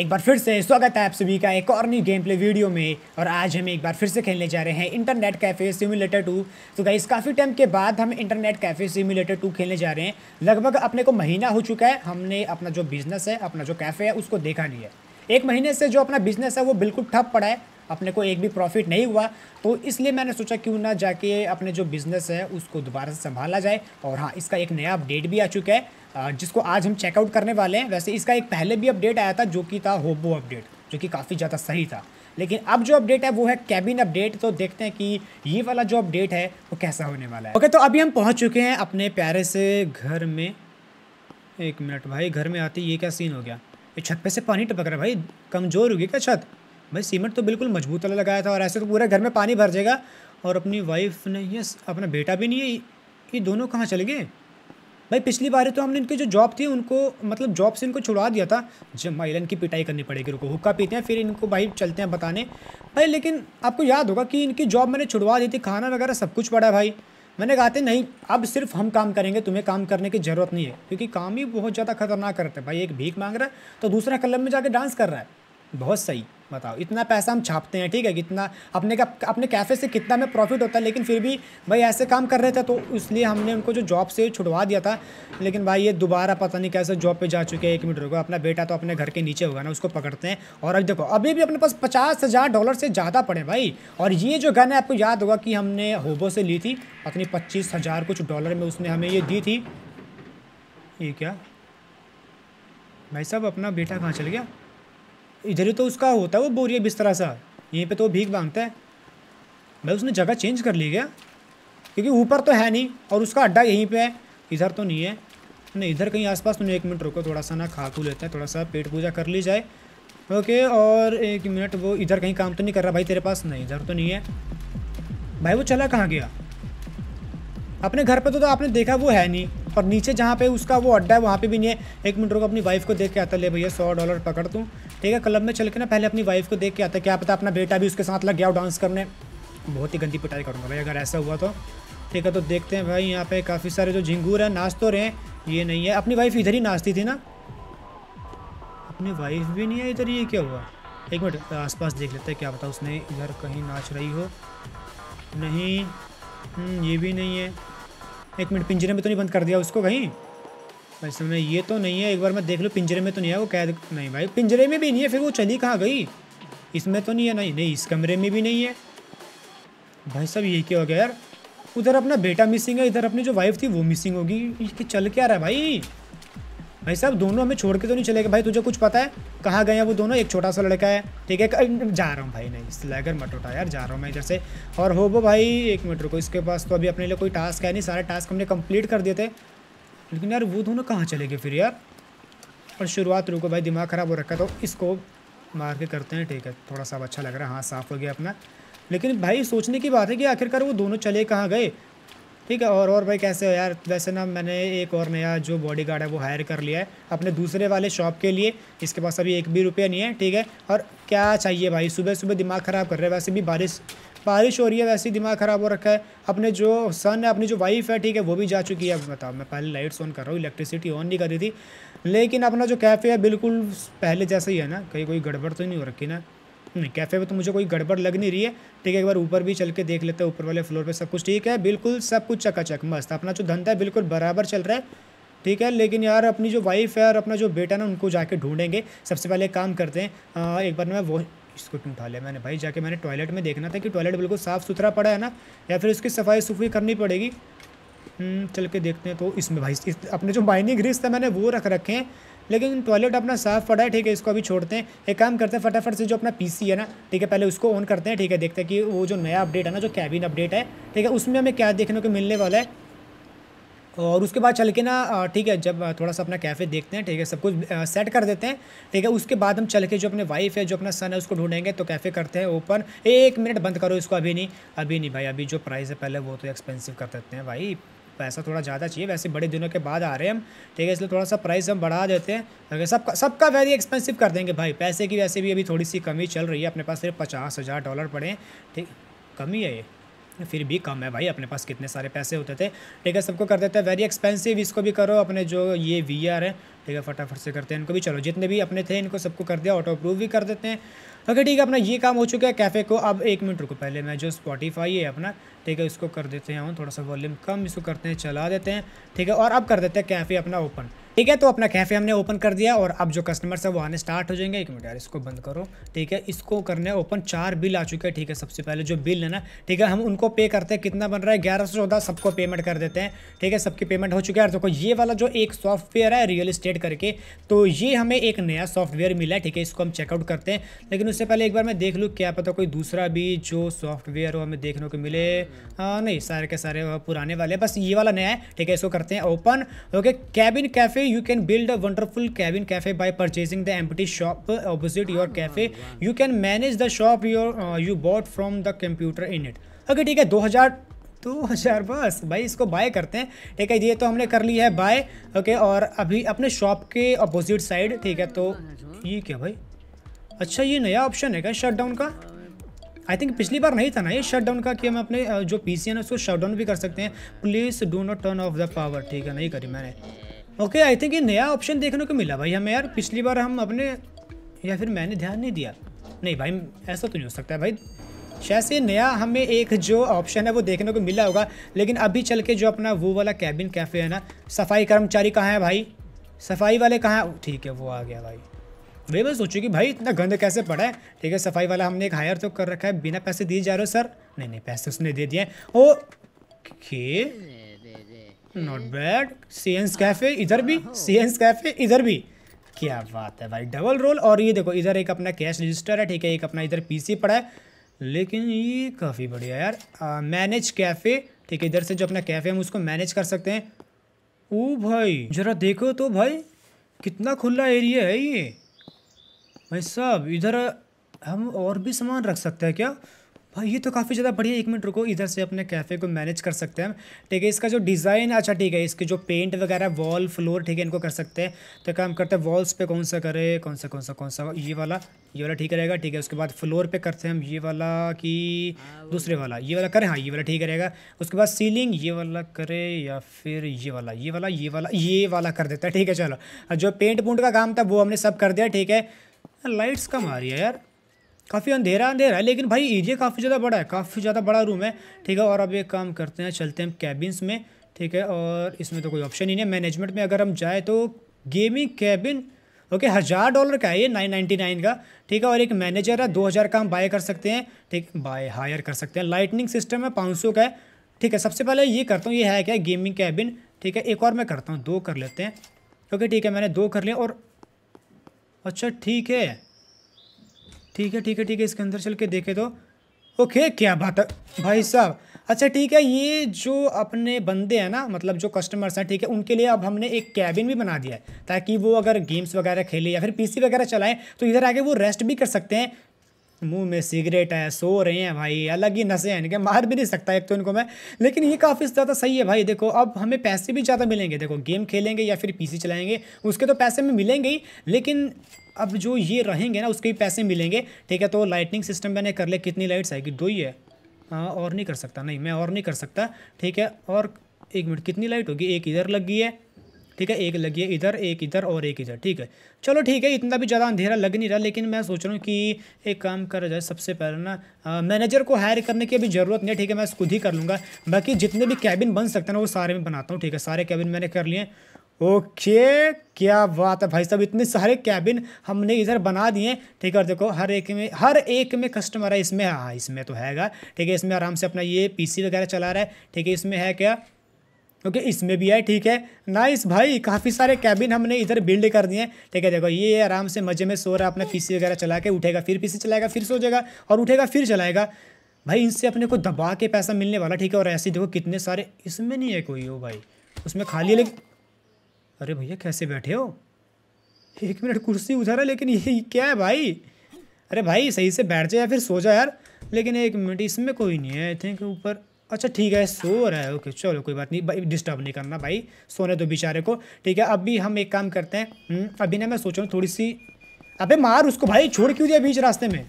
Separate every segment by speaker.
Speaker 1: एक बार फिर से स्वागत है आप सभी का एक और न्यू गेम प्ले वीडियो में और आज हम एक बार फिर से खेलने जा रहे हैं इंटरनेट कैफ़े सिमुलेटर टू तो गाइस काफ़ी टाइम के बाद हम इंटरनेट कैफ़े सिमुलेटर टू खेलने जा रहे हैं लगभग अपने को महीना हो चुका है हमने अपना जो बिज़नेस है अपना जो कैफ़े है उसको देखा नहीं है एक महीने से जो अपना बिज़नेस है वो बिल्कुल ठप पड़ा है अपने को एक भी प्रॉफिट नहीं हुआ तो इसलिए मैंने सोचा क्यों ना जाके अपने जो बिज़नेस है उसको दोबारा से संभाला जाए और हाँ इसका एक नया अपडेट भी आ चुका है जिसको आज हम चेकआउट करने वाले हैं वैसे इसका एक पहले भी अपडेट आया था जो कि था होबो अपडेट जो कि काफ़ी ज़्यादा सही था लेकिन अब जो अपडेट है वो है कैबिन अपडेट तो देखते हैं कि ये वाला जो अपडेट है वो कैसा होने वाला है ओके तो अभी हम पहुँच चुके हैं अपने प्यारे से घर में एक मिनट भाई घर में आते ये क्या सीन हो गया ये छत पे से पानी टपक रहा है भाई कमज़ोर होगी क्या छत भाई सीमेंट तो बिल्कुल मजबूत वाला लगाया था और ऐसे तो पूरे घर में पानी भर जाएगा और अपनी वाइफ ने यस अपना बेटा भी नहीं है ये दोनों कहाँ चले गए भाई पिछली बार तो हमने इनकी जो जॉब थी उनको मतलब जॉब से इनको छुड़ा दिया था जब माइलन की पिटाई करनी पड़ेगी रुको हुक्का पीते हैं फिर इनको भाई चलते हैं बताने भाई लेकिन आपको याद होगा कि इनकी जॉब मैंने छुड़वा दी थी खाना वगैरह सब कुछ पड़ा भाई मैंने कहा था नहीं अब सिर्फ हम काम करेंगे तुम्हें काम करने की ज़रूरत नहीं है क्योंकि काम ही बहुत ज़्यादा खतरनाक करते हैं भाई एक भीख मांग रहा है तो दूसरा कलम में जाके डांस कर रहा है बहुत सही बताओ इतना पैसा हम छापते हैं ठीक है कितना अपने का अपने कैफ़े से कितना में प्रॉफिट होता है लेकिन फिर भी भाई ऐसे काम कर रहे थे तो इसलिए हमने उनको जो जॉब से छुड़वा दिया था लेकिन भाई ये दोबारा पता नहीं कैसे जॉब पे जा चुके हैं एक मिनट रुको अपना बेटा तो अपने घर के नीचे होगा ना उसको पकड़ते हैं और अब देखो अभी भी अपने पास पचास हज़ार डॉलर से ज़्यादा पड़े भाई और ये जो गन है आपको याद होगा कि हमने होबो से ली थी अपनी पच्चीस हज़ार कुछ डॉलर में उसने हमें ये दी थी ये क्या भाई साहब अपना बेटा कहाँ चल गया इधर ही तो उसका होता है वो बोरिया बिस्तरा सा यहीं पे तो वो भीख मांगता है भाई उसने जगह चेंज कर ली क्या क्योंकि ऊपर तो है नहीं और उसका अड्डा यहीं पे है इधर तो नहीं है नहीं इधर कहीं आसपास तो नहीं एक मिनट रुको थोड़ा सा ना खा खू लेते हैं थोड़ा सा पेट पूजा कर ली जाए ओके और एक मिनट वो इधर कहीं काम तो नहीं कर रहा भाई तेरे पास नहीं इधर तो नहीं है भाई वो चला कहाँ गया अपने घर पर तो, तो आपने देखा वो है नहीं और नीचे जहाँ पे उसका वो अड्डा है वहाँ पे भी नहीं है एक मिनट रुको अपनी वाइफ को देख के आता ले भैया सौ डॉलर पकड़ दूँ ठीक है क्लब में चल के ना पहले अपनी वाइफ को देख के आता क्या पता अपना बेटा भी उसके साथ लग गया डांस करने बहुत ही गंदी पिटाई करूँगा भाई अगर ऐसा हुआ तो ठीक है तो देखते हैं भाई यहाँ पे काफ़ी सारे जो झिंगूर हैं नाच तो रहे हैं ये नहीं है अपनी वाइफ इधर ही नाचती थी ना अपनी वाइफ भी नहीं है इधर ये क्या हुआ एक मिनट आसपास देख लेते हैं क्या पता उसने इधर कहीं नाच रही हो नहीं हम्म, ये भी नहीं है एक मिनट पिंजरे में तो नहीं बंद कर दिया उसको कहीं भाई समय ये तो नहीं है एक बार मैं देख लूँ पिंजरे में तो नहीं है वो कैद नहीं भाई पिंजरे में भी नहीं है फिर वो चली कहाँ गई इसमें तो नहीं है नहीं नहीं इस कमरे में भी नहीं है भाई साहब ये क्या हो गया यार उधर अपना बेटा मिसिंग है इधर अपनी जो वाइफ थी वो मिसिंग होगी चल क्या रहा है भाई भाई साहब दोनों हमें छोड़ के तो नहीं चले गए भाई तुझे कुछ पता है कहाँ गए हैं वो दोनों एक छोटा सा लड़का है ठीक है जा रहा हूँ भाई नहीं लैगर मत उठा यार जा रहा हूँ मैं इधर से और हो वो भाई एक मिनट रुको इसके पास तो अभी अपने लिए कोई टास्क है नहीं सारे टास्क हमने कंप्लीट कर दिए थे लेकिन यार वो दोनों कहाँ चले गए फिर यार और शुरुआत रुको भाई दिमाग ख़राब हो रखा तो इसको मार के करते हैं ठीक है थोड़ा सा अच्छा लग रहा है हाँ साफ़ हो गया अपना लेकिन भाई सोचने की बात है कि आखिरकार वो दोनों चले कहाँ गए ठीक है और और भाई कैसे हो यार वैसे ना मैंने एक और नया जो बॉडी गार्ड है वो हायर कर लिया है अपने दूसरे वाले शॉप के लिए इसके पास अभी एक भी रुपया नहीं है ठीक है और क्या चाहिए भाई सुबह सुबह दिमाग ख़राब कर रहे हैं वैसे भी बारिश बारिश हो रही है वैसे ही दिमाग ख़राब हो रखा है अपने जो सन है अपनी जो वाइफ है ठीक है वो भी जा चुकी है बताओ मैं पहले लाइट्स ऑन कर रहा हूँ इलेक्ट्रिसिटी ऑन नहीं कर रही थी लेकिन अपना जो कैफ़े है बिल्कुल पहले जैसा ही है ना कहीं कोई गड़बड़ तो नहीं हो रखी ना कैफ़े में तो मुझे कोई गड़बड़ लग नहीं रही है ठीक है एक बार ऊपर भी चल के देख लेते हैं ऊपर वाले फ्लोर पे सब कुछ ठीक है बिल्कुल सब कुछ चकाचक मस्त अपना जो धंधा है बिल्कुल बराबर चल रहा है ठीक है लेकिन यार अपनी जो वाइफ है और अपना जो बेटा ना उनको जाके ढूंढेंगे सबसे पहले काम करते हैं आ, एक बार मैं वो इसको क्यों उठा लिया मैंने भाई जाके मैंने टॉयलेट में देखना था कि टॉयलेट बिल्कुल साफ़ सुथरा पड़ा है ना या फिर उसकी सफाई सफाई करनी पड़ेगी हम्म, चल के देखते हैं तो इसमें भाई इस, अपने जो माइनिंग रिस्क था मैंने वो रख रखे हैं लेकिन टॉयलेट अपना साफ पड़ा है ठीक है इसको अभी छोड़ते हैं एक काम करते हैं फटाफट से जो अपना पीसी है ना ठीक है पहले उसको ऑन करते हैं ठीक है देखते हैं कि वो जो नया अपडेट है ना जो कैबिन अपडेट है ठीक है उसमें हमें क्या देखने को मिलने वाला है और उसके बाद चल के ना ठीक है जब थोड़ा सा अपना कैफ़े देखते हैं ठीक है सब कुछ सेट कर देते हैं ठीक है उसके बाद हम चल के जो अपने वाइफ है जो अपना सन है उसको ढूंढेंगे तो कैफ़े करते हैं ओपन एक मिनट बंद करो इसको अभी नहीं अभी नहीं भाई अभी जो प्राइस है पहले वो तो एक्सपेंसिव कर देते हैं भाई पैसा थोड़ा ज़्यादा चाहिए वैसे बड़े दिनों के बाद आ रहे हैं हम ठीक है इसलिए थोड़ा सा प्राइस हम बढ़ा देते हैं अगर सब सबका वेरी एक्सपेंसिव कर देंगे भाई पैसे की वैसे भी अभी थोड़ी सी कमी चल रही है अपने पास सिर्फ पचास हज़ार डॉलर पड़े ठीक कमी है ये फिर भी कम है भाई अपने पास कितने सारे पैसे होते थे ठीक है सबको कर देते हैं वेरी एक्सपेंसिव इसको भी करो अपने जो ये वी आर है ठीक है फटाफट से करते हैं इनको भी चलो जितने भी अपने थे इनको सबको कर दिया ऑटो अप्रूव भी कर देते हैं ओके ठीक है अपना ये काम हो चुका है कैफ़े को अब एक मिनट रुको पहले मैं जो स्पॉटीफाई है अपना ठीक है इसको कर देते हैं हम थोड़ा सा वॉल्यूम कम इसको करते हैं चला देते हैं ठीक है और अब कर देते हैं कैफ़े अपना ओपन ठीक है तो अपना कैफ़े हमने ओपन कर दिया और अब जो कस्टमर्स है वो आने स्टार्ट हो जाएंगे एक मिनट यार इसको बंद करो ठीक है इसको करने ओपन चार बिल आ चुके हैं ठीक है सबसे पहले जो बिल है ना ठीक है हम उनको पे करते हैं कितना बन रहा है ग्यारह सौ चौदह सबको पेमेंट कर देते हैं ठीक है सबकी पेमेंट हो चुकी है देखो तो ये वाला जो एक सॉफ्टवेयर है रियल इस्टेट करके तो ये हमें एक नया सॉफ्टवेयर मिला है ठीक है इसको हम चेकआउट करते हैं लेकिन उससे पहले एक बार मैं देख लूँ क्या पता कोई दूसरा भी जो सॉफ्टवेयर हो हमें देखने को मिले हाँ, नहीं सारे के सारे पुराने वाले बस ये वाला नया है ठीक है इसको करते हैं open okay cabin cafe you can build a wonderful cabin cafe by purchasing the empty shop opposite your cafe. You can manage the shop your, uh, you bought from the computer in it. Okay, ठीक है 2000 दो हज़ार बस भाई इसको bye करते हैं ठीक है ये तो हमने कर लिया है बाय ओके और अभी अपने शॉप के अपोजिट साइड ठीक है तो हाँ, हाँ, ये क्या भाई अच्छा ये नया ऑप्शन है क्या शट डाउन का आई थिंक पिछली बार नहीं था ना ये शट डाउन का कि हम अपने जो पी सी है ना उसको शट डाउन भी कर सकते हैं please do not turn off the power ठीक है नहीं करी मैंने ओके आई थिंक ये नया ऑप्शन देखने को मिला भाई हमें यार पिछली बार हम अपने या फिर मैंने ध्यान नहीं दिया नहीं भाई ऐसा तो नहीं हो सकता है भाई शायद से नया हमें एक जो ऑप्शन है वो देखने को मिला होगा लेकिन अभी चल के जो अपना वो वाला कैबिन कैफ़े है ना सफाई कर्मचारी कहाँ है भाई सफाई वाले कहाँ ठीक है वो आ गया भाई वे मैं सोचू कि भाई इतना गंद कैसे पड़ा है ठीक है सफाई वाला हमने एक हायर तो कर रखा है बिना पैसे दिए जा रहे हो सर नहीं नहीं पैसे उसने दे दिए ओ नॉट बैड एंस कैफे इधर भी सी एंस कैफे इधर भी क्या बात है भाई डबल रोल और ये देखो इधर एक अपना कैश रजिस्टर है ठीक है एक अपना इधर पीसी पड़ा है लेकिन ये काफ़ी बढ़िया यार मैनेज कैफ़े ठीक है इधर से जो अपना कैफ़े हम उसको मैनेज कर सकते हैं ओ भाई ज़रा देखो तो भाई कितना खुला एरिया है ये भाई साहब इधर हम और भी सामान रख सकते हैं क्या भाई ये तो काफ़ी ज़्यादा बढ़िया एक मिनट रुको इधर से अपने कैफ़े को मैनेज कर सकते हैं ठीक है इसका जो डिज़ाइन अच्छा ठीक है इसके जो पेंट वगैरह वॉल फ्लोर ठीक है इनको कर सकते हैं तो काम करते हैं वॉल्स पे कौन सा करें कौन सा कौन सा कौन सा ये वाला ये वाला ठीक रहेगा ठीक है उसके बाद फ्लोर पे करते हैं हम ये वाला कि दूसरे वाला ये वाला करें हाँ ये वाला ठीक रहेगा उसके बाद सीलिंग ये वाला करें या फिर ये वाला ये वाला ये वाला ये वाला कर देता है ठीक है चलो जो पेंट पुंट का काम था वो हमने सब कर दिया ठीक है लाइट्स कम आ रही है यार काफ़ी अंधेरा अंधेरा है लेकिन भाई एरिया e काफ़ी ज़्यादा बड़ा है काफ़ी ज़्यादा बड़ा रूम है ठीक है और अब एक काम करते हैं चलते हैं कैबिन्स में ठीक है और इसमें तो कोई ऑप्शन ही नहीं है मैनेजमेंट में अगर हम जाए तो गेमिंग कैबिन ओके हज़ार डॉलर का है ये नाइन नाइन्टी नाइन का ठीक है और एक मैनेजर है दो हज़ार का हम बाय कर सकते हैं ठीक बाय हायर कर सकते हैं लाइटनिंग सिस्टम है पाँच सौ का है ठीक है सबसे पहले ये करता हूँ ये है क्या गेमिंग कैबिन ठीक है एक और मैं करता हूँ दो कर लेते हैं ओके ठीक है मैंने दो कर लिया और अच्छा ठीक है ठीक है ठीक है ठीक है इसके अंदर चल के देखे तो ओके क्या बात है भाई साहब अच्छा ठीक है ये जो अपने बंदे हैं ना मतलब जो कस्टमर्स हैं ठीक है उनके लिए अब हमने एक कैबिन भी बना दिया है ताकि वो अगर गेम्स वगैरह खेले या फिर पीसी वगैरह चलाएं तो इधर आके वो रेस्ट भी कर सकते हैं मुंह में सिगरेट है सो रहे हैं भाई अलग ही नशे हैं इनके मार भी नहीं सकता एक तो इनको मैं लेकिन ये काफ़ी ज़्यादा सही है भाई देखो अब हमें पैसे भी ज़्यादा मिलेंगे देखो गेम खेलेंगे या फिर पीसी चलाएंगे उसके तो पैसे में मिलेंगे ही लेकिन अब जो ये रहेंगे ना उसके भी पैसे मिलेंगे ठीक है तो लाइटनिंग सिस्टम मैंने कर लिया कितनी लाइट्स आएगी दो ही है हाँ और नहीं कर सकता नहीं मैं और नहीं कर सकता ठीक है और एक मिनट कितनी लाइट होगी एक इधर लग गई है ठीक है एक लगी है इधर एक इधर और एक इधर ठीक है चलो ठीक है इतना भी ज़्यादा अंधेरा लग नहीं रहा लेकिन मैं सोच रहा हूँ कि एक काम करा जाए सबसे पहले ना मैनेजर को हायर करने की अभी ज़रूरत नहीं है ठीक है मैं खुद ही कर लूँगा बाकी जितने भी कैबिन बन सकते हैं ना वो सारे में बनाता हूँ ठीक है सारे कैबिन मैंने कर लिए ओके क्या बात है भाई साहब इतने सारे कैबिन हमने इधर बना दिए ठीक है और देखो हर एक में हर एक में कस्टमर है इसमें हाँ इसमें तो हैगा ठीक है इसमें आराम से अपना ये पीसी वगैरह चला रहा है ठीक है इसमें है क्या ओके इसमें भी है ठीक है नाइस भाई काफ़ी सारे कैबिन हमने इधर बिल्ड कर दिए हैं ठीक है देखो ये आराम से मज़े में सो रहा है अपना पीसी वगैरह चला के उठेगा फिर पीसी चलाएगा फिर सो जाएगा और उठेगा फिर चलाएगा भाई इनसे अपने को दबा के पैसा मिलने वाला ठीक है और ऐसे देखो कितने सारे इसमें नहीं है कोई हो भाई उसमें खाली है लेकिन अरे भैया कैसे बैठे हो एक मिनट कुर्सी उधर है लेकिन ये क्या है भाई अरे भाई सही से बैठ जाए या फिर सो जा यार लेकिन एक मिनट इसमें कोई नहीं है आई थिंक ऊपर अच्छा ठीक है सो रहा है ओके चलो कोई बात नहीं भाई डिस्टर्ब नहीं करना भाई सोने दो तो बेचारे को ठीक है अभी हम एक काम करते हैं हम्म, अभी ना मैं सोच रहा हूँ थोड़ी सी अबे मार उसको भाई छोड़ क्यों दिया बीच रास्ते में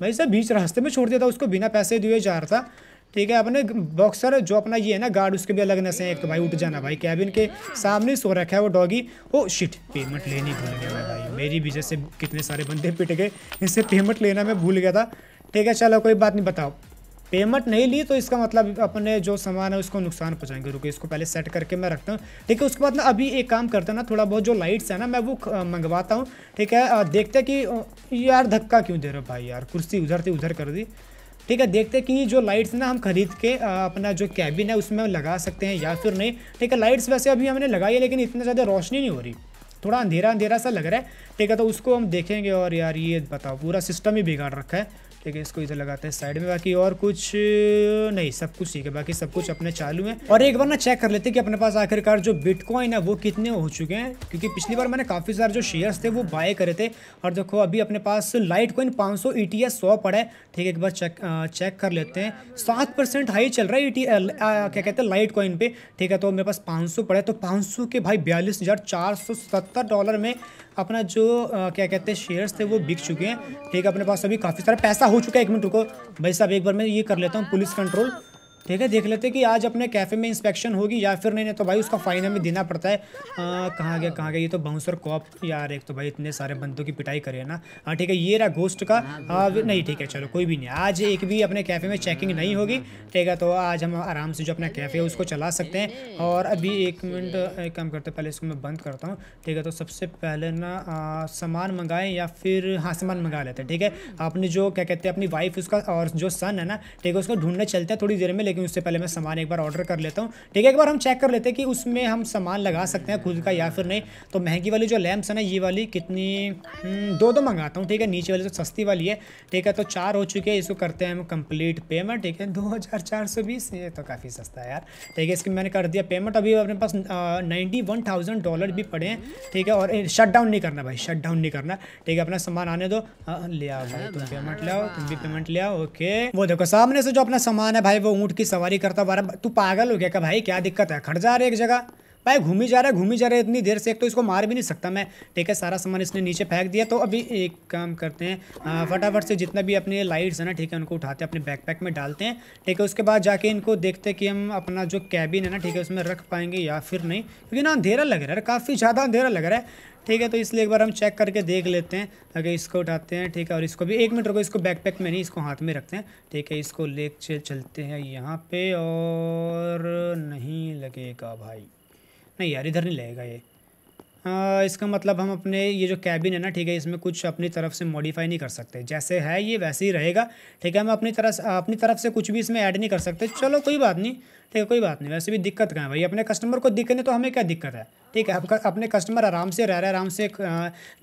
Speaker 1: भाई सर बीच रास्ते में छोड़ दिया था उसको बिना पैसे दिए जा रहा था ठीक है अपने बॉक्सर जो अपना ये है ना गार्ड उसके भी अलग नशे हैं एक तो भाई उठ जाना भाई कैबिन के सामने सो रखा है वो डॉगी ओ शिट पेमेंट लेनी भूल गया भाई मेरी वजह से कितने सारे बंदे पिट गए इससे पेमेंट लेना मैं भूल गया था ठीक है चलो कोई बात नहीं बताओ पेमेंट नहीं ली तो इसका मतलब अपने जो सामान है उसको नुकसान पहुंचाएंगे रुके इसको पहले सेट करके मैं रखता हूँ ठीक है उसके बाद ना अभी एक काम करते हैं ना थोड़ा बहुत जो लाइट्स है ना मैं वो मंगवाता हूँ ठीक है देखते कि यार धक्का क्यों दे रहे हो भाई यार कुर्सी उधर थी उधर कर दी ठीक है देखते हैं कि जो लाइट्स ना हम खरीद के अपना जो कैबिन है उसमें लगा सकते हैं या फिर नहीं ठीक है लाइट्स वैसे अभी हमने लगाई है लेकिन इतना ज़्यादा रोशनी नहीं हो रही थोड़ा अंधेरा अंधेरा सा लग रहा है ठीक है तो उसको हम देखेंगे और यार ये बताओ पूरा सिस्टम ही बिगाड़ रखा है ठीक है इसको इधर लगाते हैं साइड में बाकी और कुछ नहीं सब कुछ ठीक है बाकी सब कुछ अपने चालू है और एक बार ना चेक कर लेते हैं कि अपने पास आखिरकार जो बिटकॉइन है वो कितने हो चुके हैं क्योंकि पिछली बार मैंने काफ़ी सारे जो शेयर्स थे वो बाय करे थे और देखो अभी अपने पास लाइट कॉइन पाँच सौ ई टी एस सौ पड़ा है ठीक है एक बार चेक चेक कर लेते हैं सात परसेंट हाई चल रहा है ई e टी क्या कहते हैं लाइट कॉइन पे ठीक है तो मेरे पास पाँच सौ पड़े तो पाँच सौ के भाई बयालीस हज़ार चार सौ सत्तर डॉलर में अपना जो क्या कहते हैं शेयर्स थे वो बिक चुके हैं ठीक है अपने पास अभी काफ़ी सारा पैसा हो हो चुका है एक मिनट रुको भाई साहब एक बार मैं ये कर लेता हूँ पुलिस कंट्रोल ठीक है देख लेते कि आज अपने कैफ़े में इंस्पेक्शन होगी या फिर नहीं नहीं तो भाई उसका फ़ाइन हमें देना पड़ता है कहाँ गया कहाँ गया ये तो बाउंसर कॉप यार एक तो भाई इतने सारे बंदों की पिटाई करे ना हाँ ठीक है ये रहा गोस्ट का आ, हाँ, नहीं ठीक है चलो कोई भी नहीं आज एक भी अपने कैफ़े में चेकिंग नहीं होगी ठीक है तो आज हम आराम से जो अपना कैफ़े है उसको चला सकते हैं और अभी एक मिनट एक काम करते पहले इसको मैं बंद करता हूँ ठीक है तो सबसे पहले ना सामान मंगाएं या फिर हाँ सामान मंगा लेते हैं ठीक है अपनी जो क्या कहते हैं अपनी वाइफ उसका और जो सन है ना ठीक है उसको ढूंढने चलते हैं थोड़ी देर में लेकिन लेकिन उससे पहले मैं सामान एक बार ऑर्डर कर लेता हूँ ठीक है एक बार हम चेक कर लेते हैं कि उसमें हम सामान लगा सकते हैं खुद का या फिर नहीं तो महंगी वाली जो लैम्प्स है ना ये वाली कितनी हम्म, दो दो मंगाता हूँ ठीक है नीचे वाली जो तो सस्ती वाली है ठीक है तो चार हो चुके हैं इसको करते हैं हम कंप्लीट पेमेंट ठीक है दो हज़ार चार सौ बीस ये तो काफ़ी सस्ता है यार ठीक है इसकी मैंने कर दिया पेमेंट अभी अपने पास नाइन्टी वन थाउजेंड डॉलर भी पड़े हैं ठीक है और शट डाउन नहीं करना भाई शट डाउन नहीं करना ठीक है अपना सामान आने दो ले आओ भाई तुम पेमेंट ले आओ तुम भी पेमेंट ले आओ ओके वो देखो सामने से जो अपना सामान है भाई वो ऊँट सवारी करता बारह तू पागल हो गया क्या भाई क्या दिक्कत है खड़ जा रहे एक जगह भाई घूमी जा रहा है घूमी जा रहा है इतनी देर से एक तो इसको मार भी नहीं सकता मैं ठीक है सारा सामान इसने नीचे फेंक दिया तो अभी एक काम करते हैं फटाफट से जितना भी अपने लाइट्स है ना ठीक है उनको उठाते हैं अपने बैकपैक में डालते हैं ठीक है उसके बाद जाके इनको देखते हैं कि हम अपना जो कैबिन है ना ठीक है उसमें रख पाएंगे या फिर नहीं क्योंकि ना अंधेरा लग रहा है काफ़ी ज़्यादा अंधेरा लग रहा है ठीक है तो इसलिए एक बार हम चेक करके देख लेते हैं अगर इसको उठाते हैं ठीक है और इसको भी एक मिनट रुको इसको बैकपैक में नहीं इसको हाथ में रखते हैं ठीक है इसको ले चलते हैं यहाँ पे और नहीं लगेगा भाई नहीं यार इधर नहीं लगेगा ये आ, इसका मतलब हम अपने ये जो कैबिन है ना ठीक है इसमें कुछ अपनी तरफ से मॉडिफाई नहीं कर सकते जैसे है ये वैसे ही रहेगा ठीक है हम अपनी तरफ अपनी तरफ से कुछ भी इसमें ऐड नहीं कर सकते चलो कोई बात नहीं ठीक है कोई बात नहीं वैसे भी दिक्कत कहाँ भाई अपने कस्टमर को दिक्कत नहीं तो हमें क्या दिक्कत है ठीक है अपने कस्टमर आराम से रह रहे हैं आराम से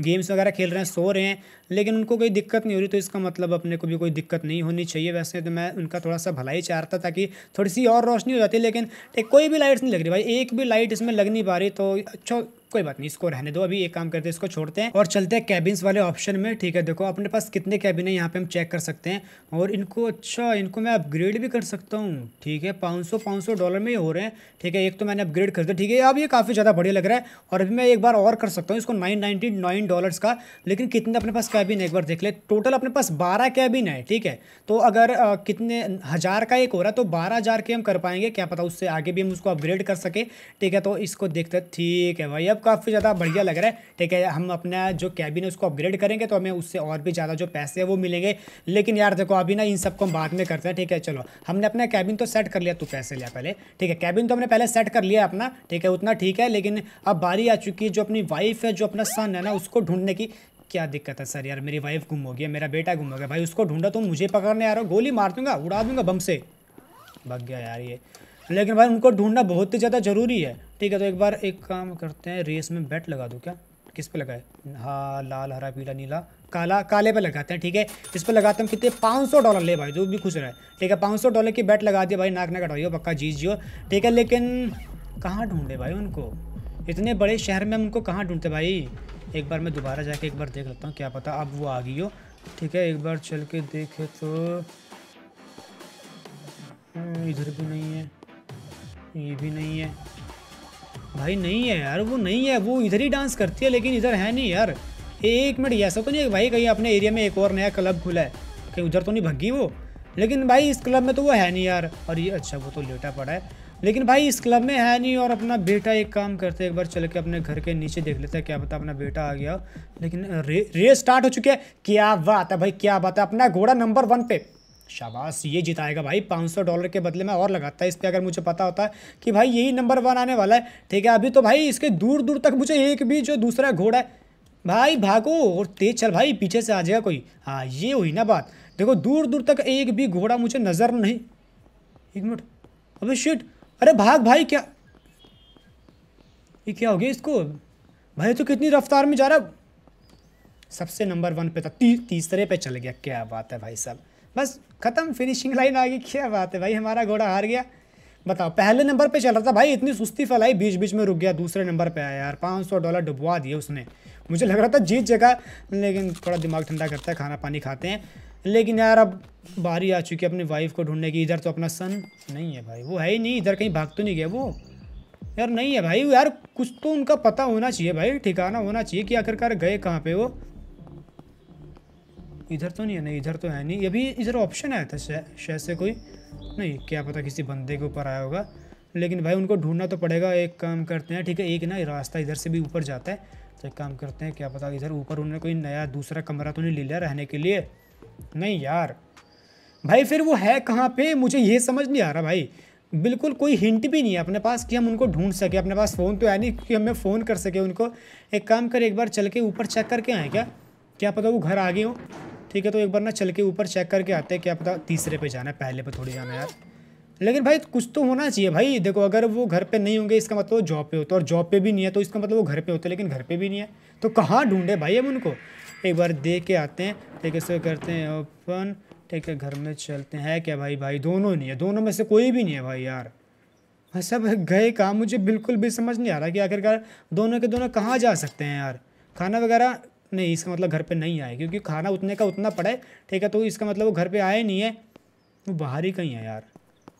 Speaker 1: गेम्स वगैरह खेल रहे हैं सो रहे हैं लेकिन उनको कोई दिक्कत नहीं हो रही तो इसका मतलब अपने को भी कोई दिक्कत नहीं होनी चाहिए वैसे तो मैं उनका थोड़ा सा भलाई चाहता ताकि थोड़ी सी और रोशनी हो जाती लेकिन कोई भी लाइट्स नहीं लग रही भाई एक भी लाइट इसमें लग नहीं पा रही तो अच्छा कोई बात नहीं इसको रहने दो अभी एक काम करते हैं इसको छोड़ते हैं और चलते हैं कैबिन्स वाले ऑप्शन में ठीक है देखो अपने पास कितने कैबिन है यहाँ पे हम चेक कर सकते हैं और इनको अच्छा इनको मैं अपग्रेड भी कर सकता हूँ ठीक है पाँच सौ पाँच सौ डॉलर में ही हो रहे हैं ठीक है एक तो मैंने अपग्रेड कर दिया ठीक है अब ये काफ़ी ज़्यादा बढ़िया लग रहा है और अभी मैं एक बार और कर सकता हूँ इसको नाइन नाइनटी नाइन डॉलर्स का लेकिन कितने अपने पास कैबिन है एक बार देख ले टोटल अपने पास बारह कैबिन है ठीक है तो अगर आ, कितने हज़ार का एक हो रहा है तो बारह हज़ार के हम कर पाएंगे क्या पता उससे आगे भी हम उसको अपग्रेड कर सके ठीक है तो इसको देखते ठीक है भाई अब काफ़ी ज़्यादा बढ़िया लग रहा है ठीक है हम अपना जो कैबिन है उसको अपग्रेड करेंगे तो हमें उससे और भी ज़्यादा जो पैसे हैं वो मिलेंगे लेकिन यार देखो अभी ना इन सबको हम बाद में करते हैं ठीक है चलो हमने अपना कैबिन तो सेट कर लिया तू पैसे ले लिया पहले ठीक है कैबिन तो हमने पहले सेट कर लिया अपना ठीक है उतना ठीक है लेकिन अब बारी आ चुकी है जो अपनी वाइफ है जो अपना सन है ना उसको ढूंढने की क्या दिक्कत है सर यार मेरी वाइफ गुम हो गई है मेरा बेटा गुम हो गया भाई उसको ढूंढा तो मुझे पकड़ने आ रहा हो गोली मार दूंगा उड़ा दूंगा बम से भग गया यार ये लेकिन भाई उनको ढूंढना बहुत ही ज़्यादा ज़रूरी है ठीक है तो एक बार एक काम करते हैं रेस में बैट लगा दूँ क्या किस पे लगाए हाँ लाल हरा पीला नीला काला काले पे लगाते हैं ठीक है इस पर लगाते हम कितने पाँच सौ डॉलर ले भाई जो भी खुश रहे ठीक है पाँच सौ डॉलर की बैट लगा दिया भाई नाक ना कटवाइयो पक्का जीत जियो ठीक है लेकिन कहाँ ढूंढे भाई उनको इतने बड़े शहर में हम उनको कहाँ ढूंढते भाई एक बार मैं दोबारा जाके एक बार देख लेता हूँ क्या पता अब वो आ गई हो ठीक है एक बार चल के देखे तो हम्म, इधर भी नहीं है ये भी नहीं है भाई नहीं है यार वो नहीं है वो इधर ही डांस करती है लेकिन इधर है नहीं यार एक मिनट ऐसा तो नहीं भाई कहीं अपने एरिया में एक और नया क्लब खुला है कहीं उधर तो नहीं भग वो लेकिन भाई इस क्लब में तो वो है नहीं यार और ये अच्छा वो तो लेटा पड़ा है लेकिन भाई इस क्लब में है नहीं और अपना बेटा एक काम करते एक बार चल के अपने घर के नीचे देख लेते हैं क्या पता अपना बेटा आ गया लेकिन रे, रेस स्टार्ट हो चुकी है क्या बात है भाई क्या बात है अपना घोड़ा नंबर वन पे शाबाश ये जिताएगा भाई 500 डॉलर के बदले में और लगाता है इस पर अगर मुझे पता होता कि भाई यही नंबर वन आने वाला है ठीक है अभी तो भाई इसके दूर दूर तक मुझे एक भी जो दूसरा घोड़ा है भाई भागो और तेज चल भाई पीछे से आ जाएगा कोई हाँ ये हुई ना बात देखो दूर दूर तक एक भी घोड़ा मुझे नज़र नहीं एक मिनट अबे शिट अरे भाग भाई क्या ये क्या हो गया इसको भाई तो कितनी रफ्तार में जा रहा सबसे नंबर वन पे था ती, तीसरे पे चल गया क्या बात है भाई साहब बस ख़त्म फिनिशिंग लाइन आ गई क्या बात है भाई हमारा घोड़ा हार गया बताओ पहले नंबर पे चल रहा था भाई इतनी सुस्ती फैलाई बीच बीच में रुक गया दूसरे नंबर पे आया यार पाँच सौ डॉलर डुबवा दिए उसने मुझे लग रहा था जीत जगह लेकिन थोड़ा दिमाग ठंडा करता है खाना पानी खाते हैं लेकिन यार अब बारी आ चुकी है अपनी वाइफ को ढूंढने की इधर तो अपना सन नहीं है भाई वो है ही नहीं इधर कहीं भाग तो नहीं गया वो यार नहीं है भाई यार कुछ तो उनका पता होना चाहिए भाई ठिकाना होना चाहिए कि आखिरकार गए कहाँ पे वो इधर तो नहीं है नहीं इधर तो है नहीं अभी इधर ऑप्शन आया था शायद से कोई नहीं क्या पता किसी बंदे के ऊपर आया होगा लेकिन भाई उनको ढूंढना तो पड़ेगा एक काम करते हैं ठीक है एक ना रास्ता इधर से भी ऊपर जाता है तो एक काम करते हैं क्या पता इधर ऊपर उन्होंने कोई नया दूसरा कमरा तो नहीं ले लिया रहने के लिए नहीं यार भाई फिर वो है कहाँ पे मुझे ये समझ नहीं आ रहा भाई बिल्कुल कोई हिंट भी नहीं है अपने पास कि हम उनको ढूंढ सके अपने पास फ़ोन तो है नहीं कि हमें फ़ोन कर सके उनको एक काम कर एक बार चल के ऊपर चेक करके आए क्या क्या पता वो घर आ गए हो ठीक है तो एक बार ना चल के ऊपर चेक करके आते हैं क्या पता तीसरे पे जाना है पहले पे थोड़ी जाना यार लेकिन भाई कुछ तो होना चाहिए भाई देखो अगर वो घर पे नहीं होंगे इसका मतलब वो जॉब पे होता और जॉब पे भी नहीं है तो इसका मतलब वो घर पे होते लेकिन घर पे भी नहीं है तो कहाँ ढूंढे भाई हम उनको एक बार दे के आते हैं ठीक है सर करते हैं ओपन ठीक है घर में चलते हैं क्या भाई भाई दोनों नहीं है दोनों में से कोई भी नहीं है भाई यार भाई हाँ, सब गए कहाँ मुझे बिल्कुल भी समझ नहीं आ रहा कि आखिरकार दोनों के दोनों कहाँ जा सकते हैं यार खाना वगैरह नहीं इसका मतलब घर पर नहीं आए क्योंकि खाना उतने का उतना पड़े ठीक है तो इसका मतलब वो घर पर आए नहीं है वो बाहर ही कहीं है यार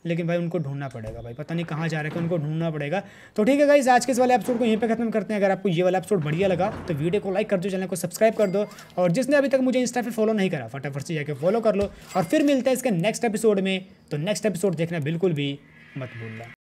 Speaker 1: लेकिन भाई उनको ढूंढना पड़ेगा भाई पता नहीं कहाँ जा रहे हैं उनको ढूंढना पड़ेगा तो ठीक है गाइज आज के इस वाले एपिसोड को यहीं पे खत्म करते हैं अगर आपको ये वाला एपिसोड बढ़िया लगा तो वीडियो को लाइक कर दो चैनल को सब्सक्राइब कर दो और जिसने अभी तक मुझे इंस्टा पे फॉलो नहीं करा फटाफट से जाकर फॉलो कर लो और फिर मिलते हैं इसके नेक्स्ट एपिसोड में तो नेक्स्ट एपिसोड देखना बिल्कुल भी मत भूलना